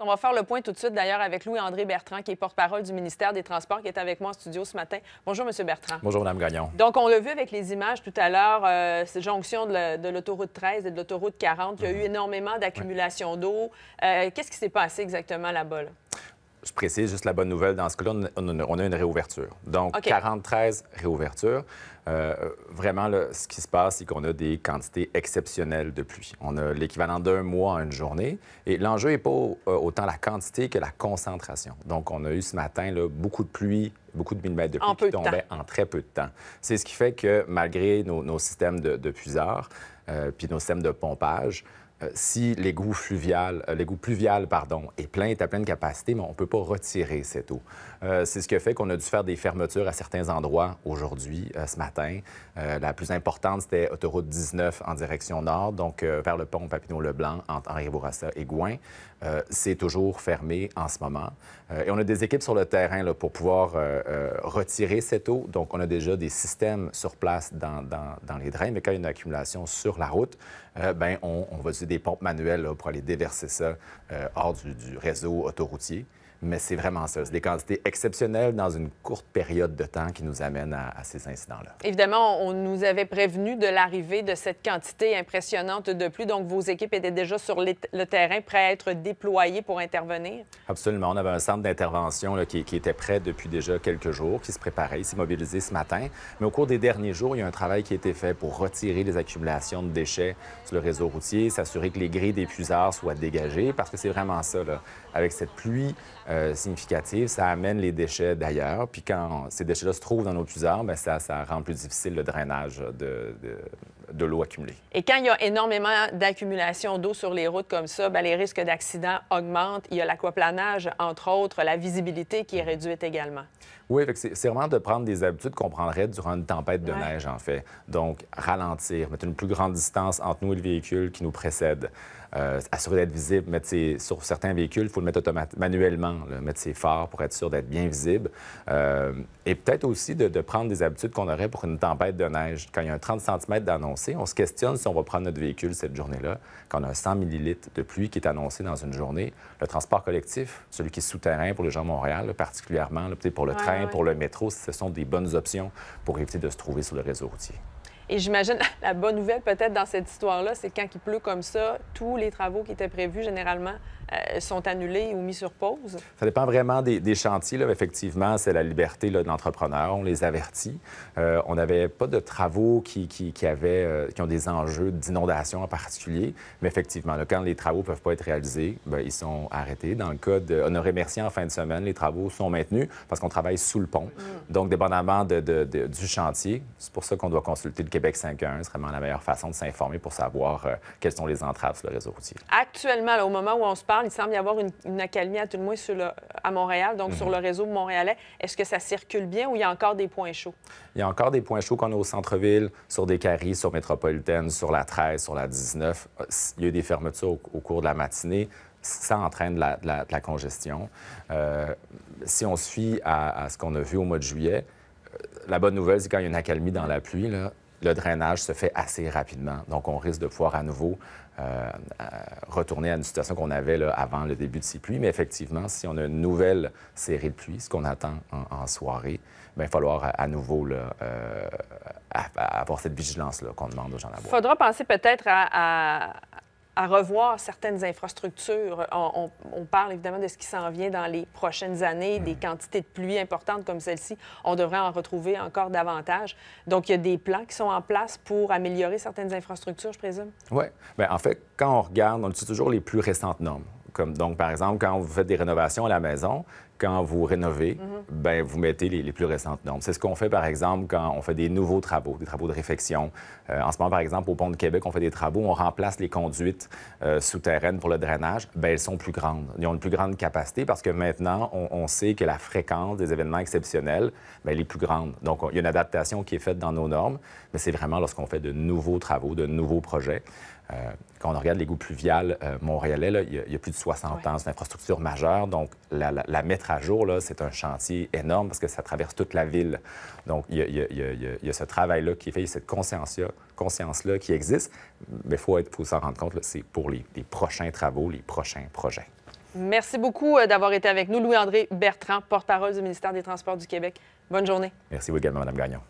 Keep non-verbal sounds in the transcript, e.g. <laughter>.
On va faire le point tout de suite d'ailleurs avec Louis-André Bertrand, qui est porte-parole du ministère des Transports, qui est avec moi en studio ce matin. Bonjour, M. Bertrand. Bonjour, Mme Gagnon. Donc, on l'a vu avec les images tout à l'heure, ces euh, cette jonction de l'autoroute 13 et de l'autoroute 40. Il y a eu mm-hmm. énormément d'accumulation d'eau. Euh, qu'est-ce qui s'est passé exactement là-bas? là bas je précise juste la bonne nouvelle. Dans ce cas-là, on a une réouverture. Donc, 43 réouvertures. Euh, vraiment, ce qui se passe, c'est qu'on a des quantités exceptionnelles de pluie. On a l'équivalent d'un mois à une journée. Et l'enjeu n'est pas euh, autant la quantité que la concentration. Donc, on a eu ce matin beaucoup de pluie beaucoup de millimètres de pluie qui tombaient en très peu de temps. C'est ce qui fait que malgré nos, systèmes de, de euh, puis nos systèmes de pompage, euh, si l'égout fluvial, euh, pluvial, pardon, est plein, est à pleine capacité, mais on ne peut pas retirer cette eau. Euh, c'est ce qui fait qu'on a dû faire des fermetures à certains endroits aujourd'hui, ce matin. la plus importante, c'était autoroute 19 en direction nord, donc vers le pont Papineau-Leblanc, entre Henri-Bourassa et Gouin. c'est toujours fermé en ce moment. et on a des équipes sur le terrain là, pour pouvoir retirer cette eau. Donc, on a déjà des systèmes sur place dans, les drains, mais quand il y a une accumulation sur la route, ben on, va des pompes manuelles pour aller déverser ça euh, hors du, réseau autoroutier. Mais c'est vraiment ça. C'est des quantités exceptionnelles dans une courte période de temps qui nous amène à, ces incidents-là. Évidemment, on nous avait prévenu de l'arrivée de cette quantité impressionnante de pluie. Donc, vos équipes étaient déjà sur le terrain, prêtes à être déployées pour intervenir? Absolument. On avait un centre d'intervention qui, était prêt depuis déjà quelques jours, qui se préparait, s'est mobilisé ce matin. Mais au cours des derniers jours, il y a un travail qui a été fait pour retirer les accumulations de déchets sur le réseau routier, s'assurer que les grilles des puisards soient dégagées, parce que c'est vraiment ça, là. avec cette pluie. Euh, euh, significative, ça amène les déchets d'ailleurs. Puis quand ces déchets-là se trouvent dans nos puisards, bien, ça, ça rend plus difficile le drainage de de l'eau accumulée. Et quand il y a énormément d'accumulation d'eau sur les routes comme ça, bien, les risques d'accident augmentent. Il y a l'aquaplanage, entre autres, la visibilité qui est réduite également. Oui, c'est vraiment de prendre des habitudes qu'on prendrait durant une tempête de neige, en fait. Donc, ralentir, mettre une plus grande distance entre nous et le véhicule qui nous précède. Euh, assurer d'être visible, mettre sur certains véhicules, il faut le mettre manuellement, mettre ses phares pour être sûr d'être bien visible. Euh, et peut-être aussi de, prendre des habitudes qu'on aurait pour une tempête de neige. Quand il y a un 30 cm d'annonce, on se questionne si on va prendre notre véhicule cette journée-là. Quand on a 100 millilitres de pluie qui est annoncé dans une journée, le transport collectif, celui qui est souterrain pour les gens de Montréal, particulièrement, peut-être pour le train, pour le métro, ce sont des bonnes options pour éviter de se trouver sur le réseau routier. Et j'imagine <laughs> la bonne nouvelle peut-être dans cette histoire-là, c'est quand il pleut comme ça, tous les travaux qui étaient prévus généralement euh, sont annulés ou mis sur pause. Ça dépend vraiment des, chantiers. Effectivement, c'est la liberté de l'entrepreneur. On les avertit. Euh, on n'avait pas de travaux qui, avaient, euh, qui ont des enjeux d'inondation en particulier. Mais effectivement, quand les travaux ne peuvent pas être réalisés, ben, ils sont arrêtés. Dans le cas d'Honoré Mercier, en fin de semaine, les travaux sont maintenus parce qu'on travaille sous le pont. Mm. Donc, dépendamment du chantier, c'est pour ça qu'on doit consulter le Québec 51. C'est vraiment la meilleure façon de s'informer pour savoir euh, quelles sont les entraves sur le réseau routier. Actuellement, au moment où on se parle, il semble y avoir une, accalmie à tout le moins sur à Montréal, donc mhm. sur le réseau montréalais. Est-ce que ça circule bien ou il y a encore des points chauds? Il y a encore des points chauds qu'on a au centre-ville, sur des carrés, sur Métropolitaine, sur la 13, sur la 19. Il y a eu des fermetures au, cours de la matinée ça entraîne de la, congestion. Euh, si on suit à, à ce qu'on a vu au mois de juillet, euh, la bonne nouvelle, c'est quand il y a une accalmie dans la pluie, là, le drainage se fait assez rapidement. Donc, on risque de pouvoir à nouveau euh, euh, retourner à une situation qu'on avait avant le début de ces pluies. Mais effectivement, si on a une nouvelle série de pluies, ce qu'on attend en, soirée, ben, il va falloir à, nouveau euh, avoir cette vigilance qu'on demande aux gens d'avoir. Il faudra penser peut-être à, à revoir certaines infrastructures. Euh, on, parle évidemment de ce qui s'en vient dans les prochaines années, des mm. quantités de pluie importantes comme celle-ci. On devrait en retrouver encore davantage. Donc, il y a des plans qui sont en place pour améliorer certaines infrastructures, je présume? Oui. Bien, en fait, quand on regarde, on utilise toujours les plus récentes normes. Comme, donc, par exemple, quand vous faites des rénovations à la maison, quand vous rénovez, mhm. ben, vous mettez les, plus récentes normes. C'est ce qu'on fait, par exemple, quand on fait des nouveaux travaux, des travaux de réfection. Euh, en ce moment, par exemple, au pont de Québec, on fait des travaux, on remplace les conduites euh, souterraines pour le drainage. Ben, elles sont plus grandes. Elles ont une plus grande capacité parce que maintenant, on, sait que la fréquence des événements exceptionnels, bien, elle est plus grande. Donc, il y a une adaptation qui est faite dans nos normes, mais c'est vraiment lorsqu'on fait de nouveaux travaux, de nouveaux projets. Euh, quand on regarde les pluvial pluviales montréalais, là, il, y a, plus de 60 ans, c'est une infrastructure majeure, donc la, la, la à jour, c'est un chantier énorme parce que ça traverse toute la ville. Donc, il y a, ce travail-là qui est fait, cette conscience-là qui existe, mais il faut, s'en rendre compte, c'est pour les, les prochains travaux, les prochains projets. Merci beaucoup euh, d'avoir été avec nous, Louis-André Bertrand, porte-parole du ministère des Transports du Québec. Bonne journée. Merci vous également, Mme Gagnon.